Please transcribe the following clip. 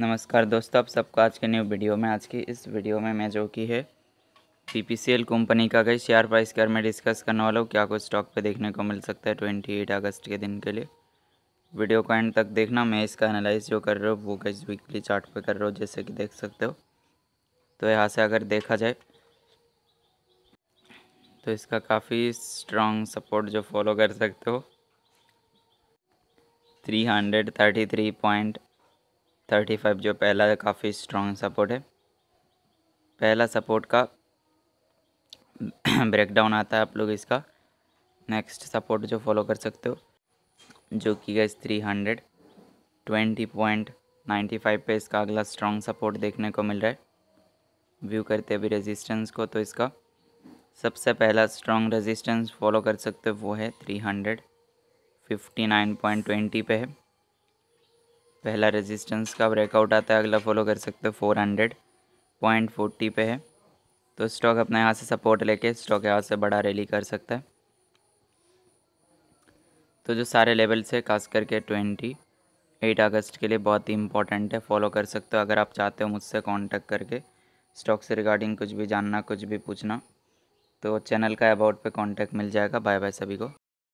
नमस्कार दोस्तों आप सबको आज के न्यू वीडियो में आज की इस वीडियो में मैं जो कि है पीपीसीएल कंपनी का गई शेयर प्राइस के मैं डिस्कस करने वाला हूँ क्या कुछ स्टॉक पे देखने को मिल सकता है ट्वेंटी एट अगस्त के दिन के लिए वीडियो को एंड तक देखना मैं इसका एनालाइज जो कर रहा हूँ वो गई वीकली चार्ट पे कर रहा हूँ जैसे कि देख सकते हो तो यहाँ से अगर देखा जाए तो इसका काफ़ी स्ट्रॉन्ग सपोर्ट जो फॉलो कर सकते हो three hundred thirty three point thirty five जो पहला काफ़ी स्ट्रॉन्ग सपोर्ट है पहला सपोर्ट का ब्रेकडाउन आता है आप लोग इसका नेक्स्ट सपोर्ट जो फॉलो कर सकते हो जो कि गए three hundred twenty point ninety five पर इसका अगला स्ट्रॉन्ग सपोर्ट देखने को मिल रहा है व्यू करते अभी रेजिस्टेंस को तो इसका सबसे पहला स्ट्रॉन्ग रेजिस्टेंस फॉलो कर सकते हो वो है three hundred fifty nine point twenty पे है पहला रेजिस्टेंस का ब्रेकआउट आता है अगला फॉलो कर सकते हो फोर हंड्रेड पॉइंट फोर्टी पे है तो स्टॉक अपना यहाँ से सपोर्ट लेके स्टॉक यहाँ से बड़ा रैली कर सकता है तो जो सारे लेवल से खास करके ट्वेंटी एट अगस्त के लिए बहुत ही इंपॉर्टेंट है फॉलो कर सकते हो अगर आप चाहते हो मुझसे कांटेक्ट करके स्टॉक से रिगार्डिंग कुछ भी जानना कुछ भी पूछना तो चैनल का अबाउट पे कांटेक्ट मिल जाएगा बाय बाय सभी को